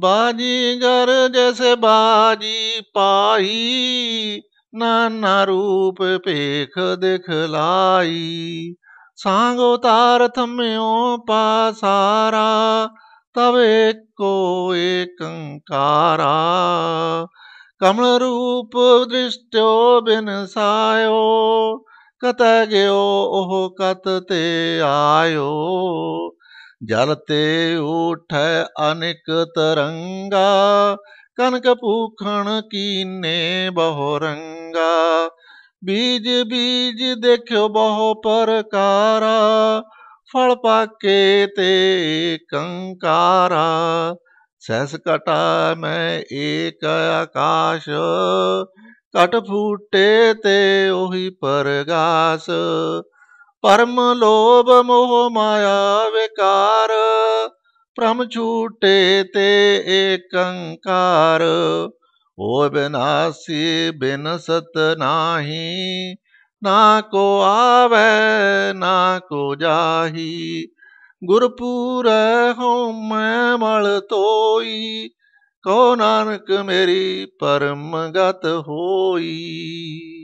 ਬਾਜੀ ਗਰ ਜੈਸੇ ਬਾਜੀ ਪਾਈ ਨਾਨਾ ਰੂਪ ਭੇਖ ਦਿਖਲਾਈ ਸਾਂਗ ਉਤਾਰ ਥੰਮਿਓ ਪਾਸਾਰਾ ਤਵੇ ਕੋ ਇਕੰਕਾਰਾ ਕਮਲ ਰੂਪ ਦ੍ਰਿਸ਼ਟਿਓ ਬਿਨ ਸਾਇਓ ਕਤ ਗਿਓ ਉਹ ਕਤ ਤੇ ਆਇਓ ਜਲ ਤੇ ਉਠੈ ਅਨੇਕ ਤਰੰਗਾ ਕਨਕ ਭੂਖਣ ਕੀਨੇ ਬਹੁ ਰੰਗਾ ਬੀਜ ਬੀਜ ਦੇਖਿਓ ਬਹੁ ਪ੍ਰਕਾਰਾ ਫਲ ਪਾਕੇ ਤੇ ਕੰਕਾਰਾ ਸੈਸ ਕਟਾ ਮੈਂ ਏਕ ਆਕਾਸ਼ ਕਟ ਫੂਟੇ ਤੇ ਉਹੀ ਪਰਗਾਸ ਪਰਮ ਲੋਭ ਮੋਹ ਮਾਇਆ ਵਿਕਾਰ ਭ੍ਰਮ ਛੂਟੇ ਤੇ ਏਕੰਕਾਰ ਹੋ ਬਿਨਾਸੀ ਬਿਨ ਸਤ ਨਾਹੀ ਨਾ ਕੋ ਆਵੇ ਨਾ ਕੋ ਜਾਹੀ ਗੁਰਪੂਰ ਹਉ ਮੈਂ ਮਲ ਤੋਈ ਕੋ ਨਾਨਕ ਮੇਰੀ ਪਰਮ ਗਤ ਹੋਈ